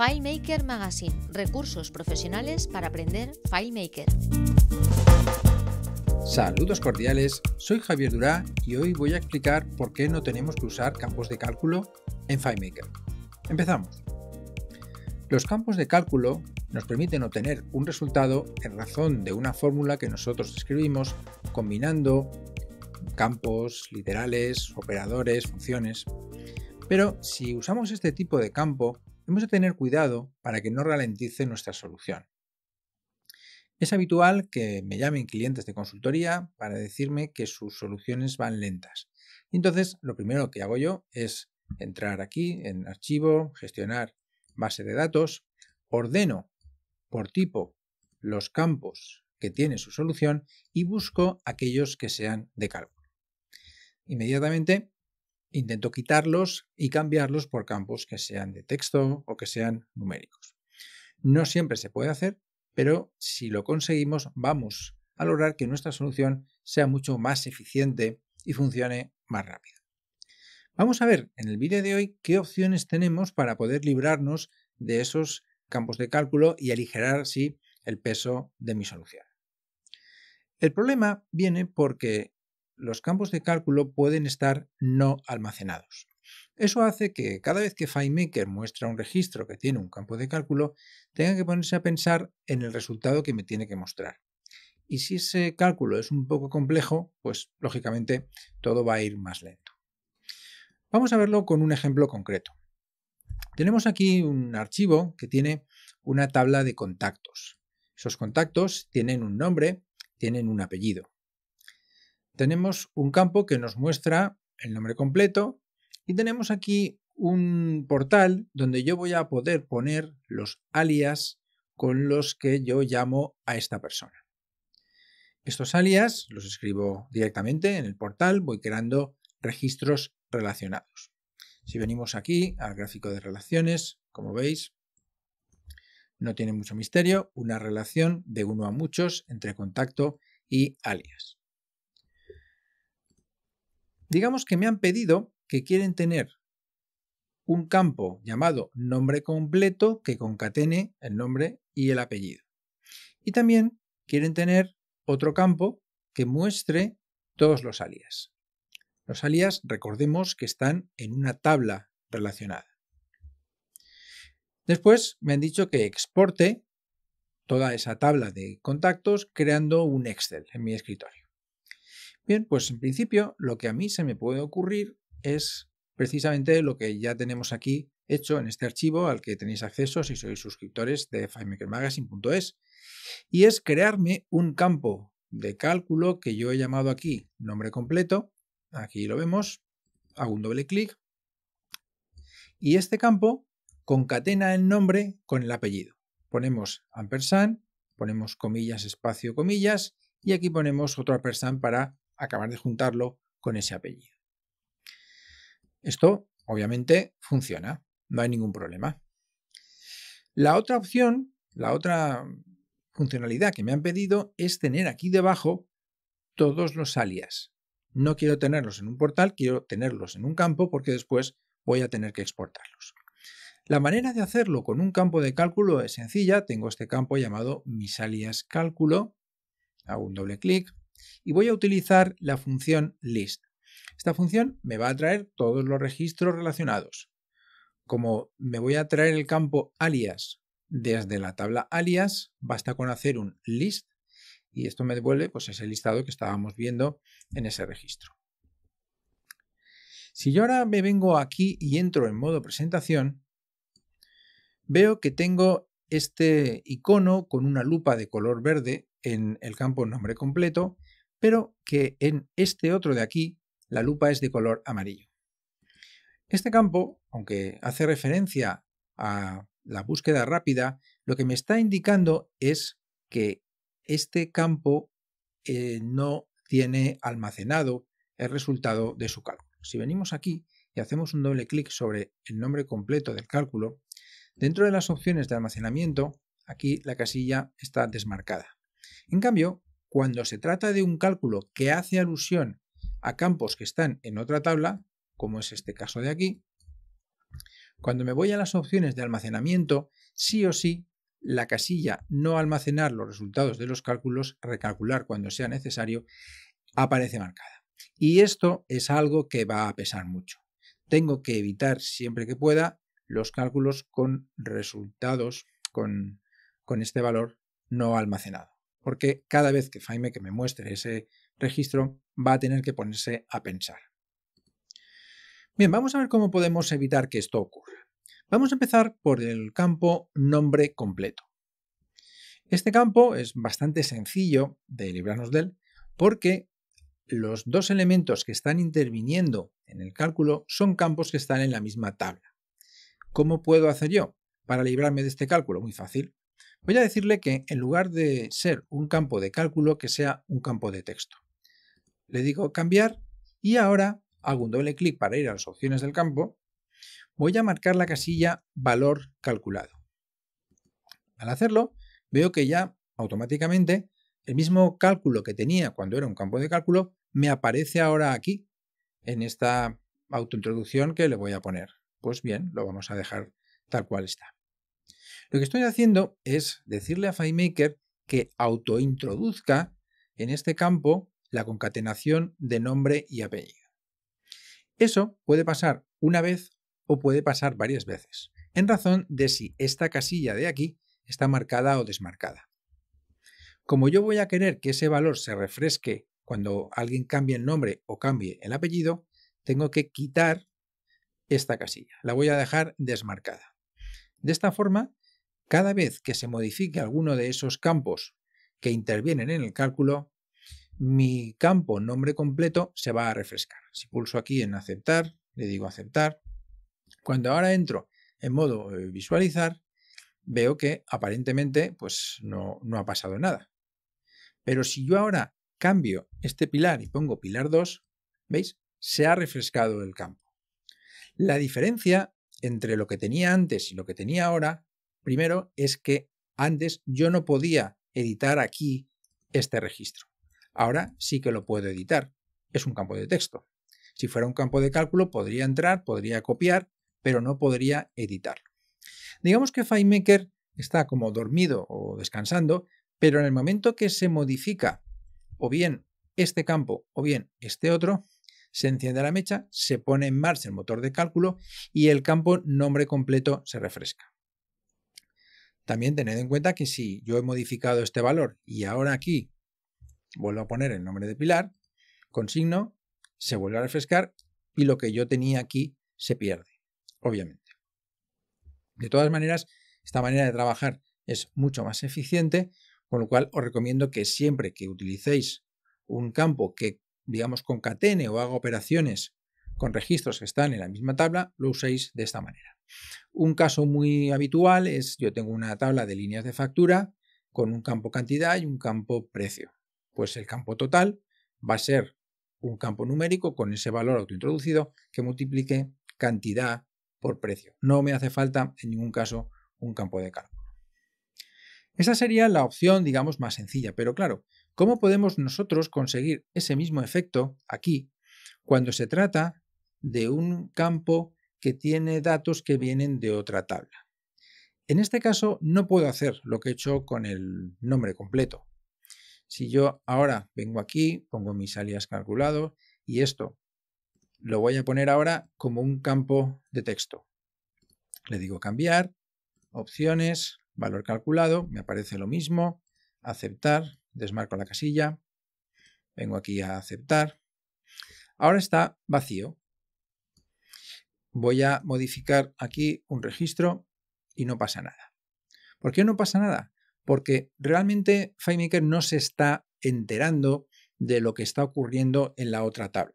FileMaker Magazine, recursos profesionales para aprender FileMaker. Saludos cordiales, soy Javier Durá y hoy voy a explicar por qué no tenemos que usar campos de cálculo en FileMaker. Empezamos. Los campos de cálculo nos permiten obtener un resultado en razón de una fórmula que nosotros escribimos combinando campos, literales, operadores, funciones. Pero si usamos este tipo de campo, tenemos que tener cuidado para que no ralentice nuestra solución. Es habitual que me llamen clientes de consultoría para decirme que sus soluciones van lentas. Entonces, lo primero que hago yo es entrar aquí en archivo, gestionar base de datos, ordeno por tipo los campos que tiene su solución y busco aquellos que sean de cálculo. Inmediatamente intento quitarlos y cambiarlos por campos que sean de texto o que sean numéricos. No siempre se puede hacer, pero si lo conseguimos vamos a lograr que nuestra solución sea mucho más eficiente y funcione más rápido. Vamos a ver en el vídeo de hoy qué opciones tenemos para poder librarnos de esos campos de cálculo y aligerar así el peso de mi solución. El problema viene porque los campos de cálculo pueden estar no almacenados. Eso hace que cada vez que FileMaker muestra un registro que tiene un campo de cálculo, tenga que ponerse a pensar en el resultado que me tiene que mostrar. Y si ese cálculo es un poco complejo, pues lógicamente todo va a ir más lento. Vamos a verlo con un ejemplo concreto. Tenemos aquí un archivo que tiene una tabla de contactos. Esos contactos tienen un nombre, tienen un apellido tenemos un campo que nos muestra el nombre completo y tenemos aquí un portal donde yo voy a poder poner los alias con los que yo llamo a esta persona. Estos alias los escribo directamente en el portal, voy creando registros relacionados. Si venimos aquí al gráfico de relaciones, como veis, no tiene mucho misterio, una relación de uno a muchos entre contacto y alias. Digamos que me han pedido que quieren tener un campo llamado nombre completo que concatene el nombre y el apellido. Y también quieren tener otro campo que muestre todos los alias. Los alias, recordemos que están en una tabla relacionada. Después me han dicho que exporte toda esa tabla de contactos creando un Excel en mi escritorio. Bien, pues en principio lo que a mí se me puede ocurrir es precisamente lo que ya tenemos aquí hecho en este archivo al que tenéis acceso si sois suscriptores de FileMakerMagazine.es y es crearme un campo de cálculo que yo he llamado aquí nombre completo, aquí lo vemos, hago un doble clic y este campo concatena el nombre con el apellido. Ponemos ampersand, ponemos comillas, espacio, comillas y aquí ponemos otro ampersand para acabar de juntarlo con ese apellido. Esto, obviamente, funciona, no hay ningún problema. La otra opción, la otra funcionalidad que me han pedido es tener aquí debajo todos los alias. No quiero tenerlos en un portal, quiero tenerlos en un campo porque después voy a tener que exportarlos. La manera de hacerlo con un campo de cálculo es sencilla. Tengo este campo llamado mis alias cálculo. Hago un doble clic y voy a utilizar la función list. Esta función me va a traer todos los registros relacionados. Como me voy a traer el campo alias desde la tabla alias, basta con hacer un list y esto me devuelve pues, ese listado que estábamos viendo en ese registro. Si yo ahora me vengo aquí y entro en modo presentación, veo que tengo este icono con una lupa de color verde en el campo nombre completo pero que en este otro de aquí la lupa es de color amarillo. Este campo, aunque hace referencia a la búsqueda rápida, lo que me está indicando es que este campo eh, no tiene almacenado el resultado de su cálculo. Si venimos aquí y hacemos un doble clic sobre el nombre completo del cálculo, dentro de las opciones de almacenamiento, aquí la casilla está desmarcada. En cambio, cuando se trata de un cálculo que hace alusión a campos que están en otra tabla, como es este caso de aquí, cuando me voy a las opciones de almacenamiento, sí o sí, la casilla no almacenar los resultados de los cálculos, recalcular cuando sea necesario, aparece marcada. Y esto es algo que va a pesar mucho. Tengo que evitar siempre que pueda los cálculos con resultados, con, con este valor no almacenado porque cada vez que Jaime que me muestre ese registro va a tener que ponerse a pensar. Bien, vamos a ver cómo podemos evitar que esto ocurra. Vamos a empezar por el campo nombre completo. Este campo es bastante sencillo de librarnos de él porque los dos elementos que están interviniendo en el cálculo son campos que están en la misma tabla. ¿Cómo puedo hacer yo para librarme de este cálculo? Muy fácil voy a decirle que en lugar de ser un campo de cálculo, que sea un campo de texto. Le digo cambiar y ahora hago un doble clic para ir a las opciones del campo. Voy a marcar la casilla valor calculado. Al hacerlo, veo que ya automáticamente el mismo cálculo que tenía cuando era un campo de cálculo me aparece ahora aquí, en esta autointroducción que le voy a poner. Pues bien, lo vamos a dejar tal cual está. Lo que estoy haciendo es decirle a FileMaker que autointroduzca en este campo la concatenación de nombre y apellido. Eso puede pasar una vez o puede pasar varias veces, en razón de si esta casilla de aquí está marcada o desmarcada. Como yo voy a querer que ese valor se refresque cuando alguien cambie el nombre o cambie el apellido, tengo que quitar esta casilla. La voy a dejar desmarcada. De esta forma, cada vez que se modifique alguno de esos campos que intervienen en el cálculo, mi campo nombre completo se va a refrescar. Si pulso aquí en aceptar, le digo aceptar. Cuando ahora entro en modo eh, visualizar, veo que aparentemente pues no, no ha pasado nada. Pero si yo ahora cambio este pilar y pongo pilar 2, ¿veis? Se ha refrescado el campo. La diferencia entre lo que tenía antes y lo que tenía ahora primero es que antes yo no podía editar aquí este registro. Ahora sí que lo puedo editar. Es un campo de texto. Si fuera un campo de cálculo, podría entrar, podría copiar, pero no podría editarlo. Digamos que FileMaker está como dormido o descansando, pero en el momento que se modifica o bien este campo o bien este otro, se enciende la mecha, se pone en marcha el motor de cálculo y el campo nombre completo se refresca. También tened en cuenta que si yo he modificado este valor y ahora aquí vuelvo a poner el nombre de Pilar, con signo, se vuelve a refrescar y lo que yo tenía aquí se pierde, obviamente. De todas maneras, esta manera de trabajar es mucho más eficiente, con lo cual os recomiendo que siempre que utilicéis un campo que, digamos, concatene o haga operaciones con registros que están en la misma tabla, lo uséis de esta manera. Un caso muy habitual es, yo tengo una tabla de líneas de factura con un campo cantidad y un campo precio. Pues el campo total va a ser un campo numérico con ese valor autointroducido que multiplique cantidad por precio. No me hace falta en ningún caso un campo de cálculo. Esa sería la opción, digamos, más sencilla, pero claro, ¿cómo podemos nosotros conseguir ese mismo efecto aquí cuando se trata de un campo que tiene datos que vienen de otra tabla. En este caso no puedo hacer lo que he hecho con el nombre completo. Si yo ahora vengo aquí, pongo mis alias calculado y esto lo voy a poner ahora como un campo de texto. Le digo cambiar, opciones, valor calculado, me aparece lo mismo, aceptar, desmarco la casilla, vengo aquí a aceptar. Ahora está vacío, voy a modificar aquí un registro y no pasa nada. ¿Por qué no pasa nada? Porque realmente FileMaker no se está enterando de lo que está ocurriendo en la otra tabla.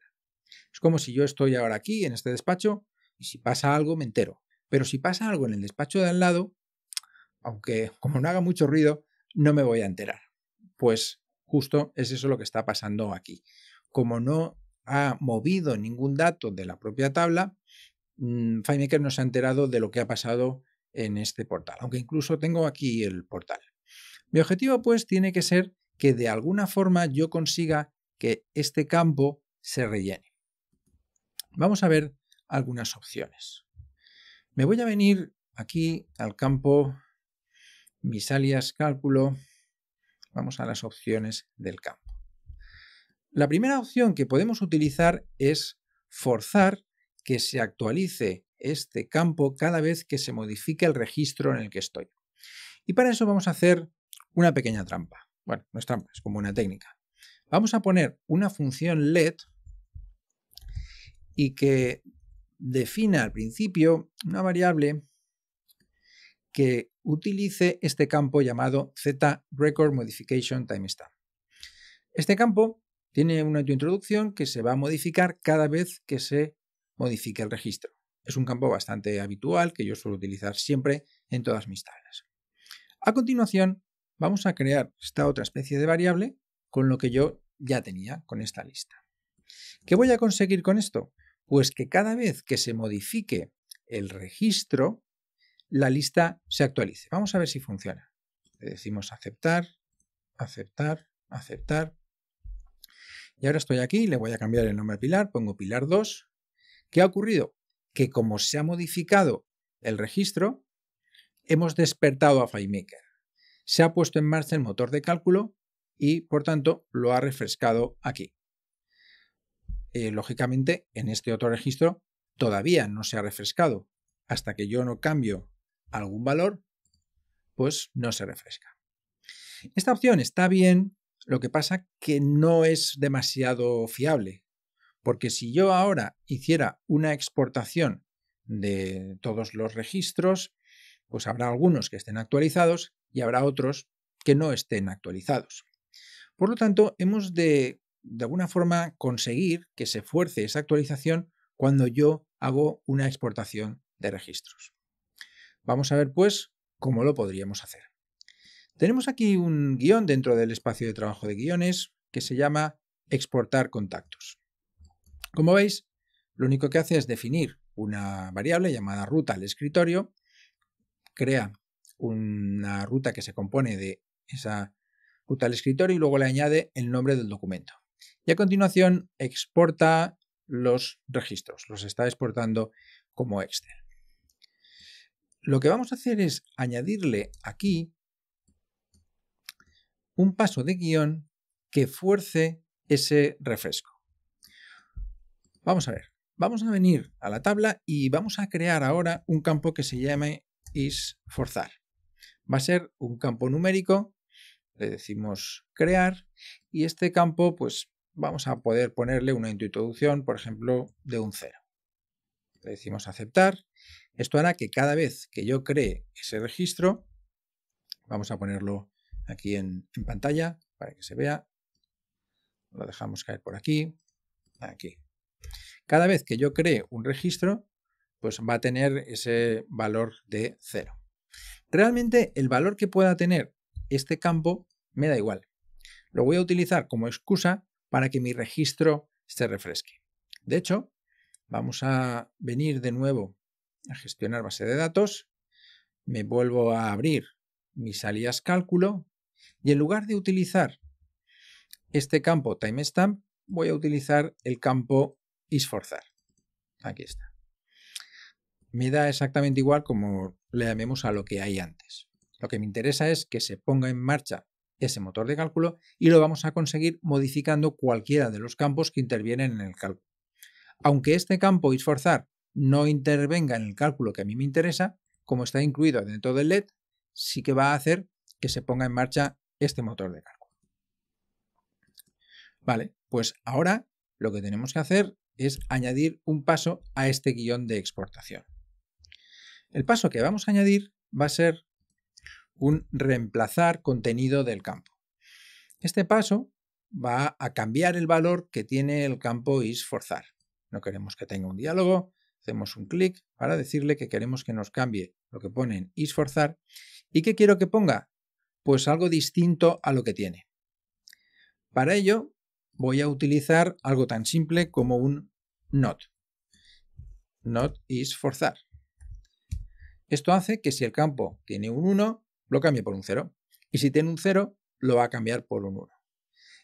Es como si yo estoy ahora aquí en este despacho y si pasa algo me entero. Pero si pasa algo en el despacho de al lado, aunque como no haga mucho ruido, no me voy a enterar. Pues justo es eso lo que está pasando aquí. Como no ha movido ningún dato de la propia tabla, Mm, FileMaker no se ha enterado de lo que ha pasado en este portal, aunque incluso tengo aquí el portal. Mi objetivo pues tiene que ser que de alguna forma yo consiga que este campo se rellene. Vamos a ver algunas opciones. Me voy a venir aquí al campo mis alias cálculo. Vamos a las opciones del campo. La primera opción que podemos utilizar es forzar que se actualice este campo cada vez que se modifique el registro en el que estoy. Y para eso vamos a hacer una pequeña trampa. Bueno, no es trampa, es como una técnica. Vamos a poner una función let y que defina al principio una variable que utilice este campo llamado zRecordModificationTimestamp. Este campo tiene una introducción que se va a modificar cada vez que se modifique el registro. Es un campo bastante habitual que yo suelo utilizar siempre en todas mis tablas. A continuación, vamos a crear esta otra especie de variable con lo que yo ya tenía con esta lista. ¿Qué voy a conseguir con esto? Pues que cada vez que se modifique el registro, la lista se actualice. Vamos a ver si funciona. Le decimos aceptar, aceptar, aceptar. Y ahora estoy aquí, le voy a cambiar el nombre a Pilar, pongo Pilar 2 ¿Qué ha ocurrido? Que como se ha modificado el registro, hemos despertado a FileMaker. Se ha puesto en marcha el motor de cálculo y, por tanto, lo ha refrescado aquí. Eh, lógicamente, en este otro registro todavía no se ha refrescado. Hasta que yo no cambio algún valor, pues no se refresca. Esta opción está bien, lo que pasa que no es demasiado fiable. Porque si yo ahora hiciera una exportación de todos los registros, pues habrá algunos que estén actualizados y habrá otros que no estén actualizados. Por lo tanto, hemos de, de alguna forma, conseguir que se fuerce esa actualización cuando yo hago una exportación de registros. Vamos a ver, pues, cómo lo podríamos hacer. Tenemos aquí un guión dentro del espacio de trabajo de guiones que se llama exportar contactos. Como veis, lo único que hace es definir una variable llamada ruta al escritorio, crea una ruta que se compone de esa ruta al escritorio y luego le añade el nombre del documento. Y a continuación exporta los registros, los está exportando como Excel. Lo que vamos a hacer es añadirle aquí un paso de guión que fuerce ese refresco. Vamos a ver, vamos a venir a la tabla y vamos a crear ahora un campo que se llame is forzar. Va a ser un campo numérico, le decimos crear y este campo pues vamos a poder ponerle una introducción, por ejemplo, de un 0. Le decimos aceptar. Esto hará que cada vez que yo cree ese registro, vamos a ponerlo aquí en pantalla para que se vea. Lo dejamos caer por aquí, aquí. Cada vez que yo cree un registro, pues va a tener ese valor de 0. Realmente el valor que pueda tener este campo me da igual. Lo voy a utilizar como excusa para que mi registro se refresque. De hecho, vamos a venir de nuevo a gestionar base de datos, me vuelvo a abrir mis salidas cálculo y en lugar de utilizar este campo timestamp, voy a utilizar el campo y esforzar. Aquí está. Me da exactamente igual como le llamemos a lo que hay antes. Lo que me interesa es que se ponga en marcha ese motor de cálculo y lo vamos a conseguir modificando cualquiera de los campos que intervienen en el cálculo. Aunque este campo esforzar no intervenga en el cálculo que a mí me interesa, como está incluido dentro del LED, sí que va a hacer que se ponga en marcha este motor de cálculo. Vale, pues ahora lo que tenemos que hacer es añadir un paso a este guión de exportación. El paso que vamos a añadir va a ser un reemplazar contenido del campo. Este paso va a cambiar el valor que tiene el campo isForzar. No queremos que tenga un diálogo, hacemos un clic para decirle que queremos que nos cambie lo que pone en isForzar. ¿Y que quiero que ponga? Pues algo distinto a lo que tiene. Para ello voy a utilizar algo tan simple como un not. Not is forzar. Esto hace que si el campo tiene un 1, lo cambie por un 0. Y si tiene un 0, lo va a cambiar por un 1.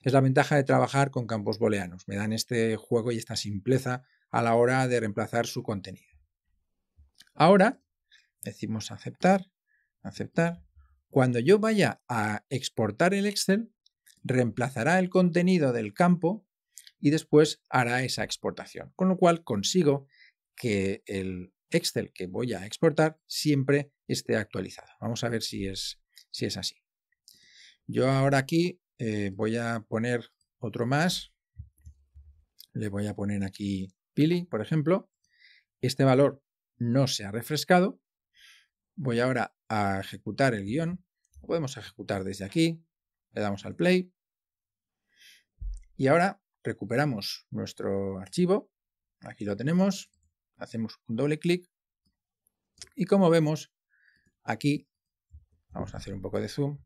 Es la ventaja de trabajar con campos booleanos. Me dan este juego y esta simpleza a la hora de reemplazar su contenido. Ahora, decimos aceptar, aceptar. Cuando yo vaya a exportar el Excel, reemplazará el contenido del campo y después hará esa exportación. Con lo cual consigo que el Excel que voy a exportar siempre esté actualizado. Vamos a ver si es, si es así. Yo ahora aquí eh, voy a poner otro más. Le voy a poner aquí Pili, por ejemplo. Este valor no se ha refrescado. Voy ahora a ejecutar el guión. Lo podemos ejecutar desde aquí le damos al play y ahora recuperamos nuestro archivo, aquí lo tenemos, hacemos un doble clic y como vemos aquí, vamos a hacer un poco de zoom,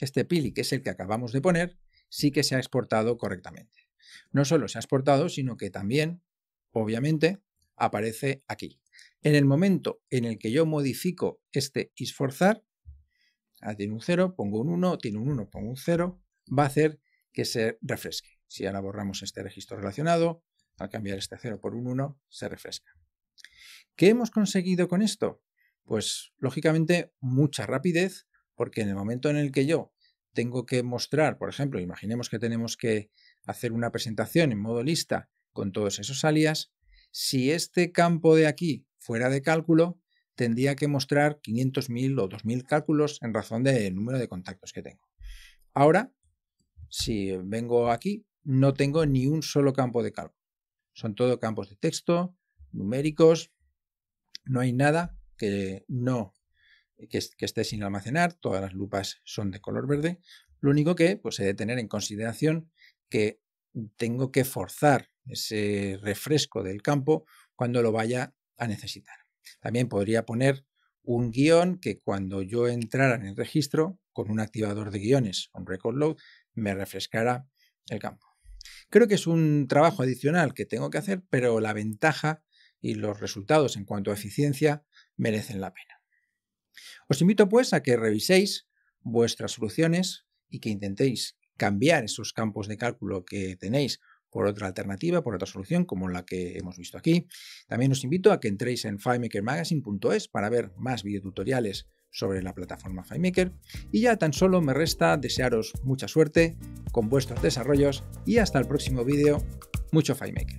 este pili que es el que acabamos de poner, sí que se ha exportado correctamente. No solo se ha exportado, sino que también, obviamente, aparece aquí. En el momento en el que yo modifico este esforzar, Ah, tiene un 0, pongo un 1, tiene un 1, pongo un 0, va a hacer que se refresque. Si ahora borramos este registro relacionado, al cambiar este 0 por un 1, se refresca. ¿Qué hemos conseguido con esto? Pues lógicamente mucha rapidez, porque en el momento en el que yo tengo que mostrar, por ejemplo, imaginemos que tenemos que hacer una presentación en modo lista con todos esos alias, si este campo de aquí fuera de cálculo, tendría que mostrar 500.000 o 2.000 cálculos en razón del número de contactos que tengo. Ahora, si vengo aquí, no tengo ni un solo campo de cálculo. Son todo campos de texto, numéricos, no hay nada que no que, esté sin almacenar, todas las lupas son de color verde. Lo único que pues, he de tener en consideración que tengo que forzar ese refresco del campo cuando lo vaya a necesitar. También podría poner un guión que cuando yo entrara en el registro con un activador de guiones, un record load, me refrescara el campo. Creo que es un trabajo adicional que tengo que hacer, pero la ventaja y los resultados en cuanto a eficiencia merecen la pena. Os invito pues a que reviséis vuestras soluciones y que intentéis cambiar esos campos de cálculo que tenéis por otra alternativa, por otra solución como la que hemos visto aquí. También os invito a que entréis en filemakermagazine.es para ver más videotutoriales sobre la plataforma FileMaker y ya tan solo me resta desearos mucha suerte con vuestros desarrollos y hasta el próximo vídeo, mucho FileMaker.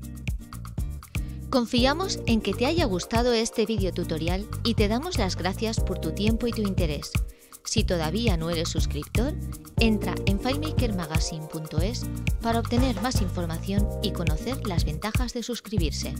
Confiamos en que te haya gustado este videotutorial y te damos las gracias por tu tiempo y tu interés. Si todavía no eres suscriptor, entra en filemakermagazine.es para obtener más información y conocer las ventajas de suscribirse.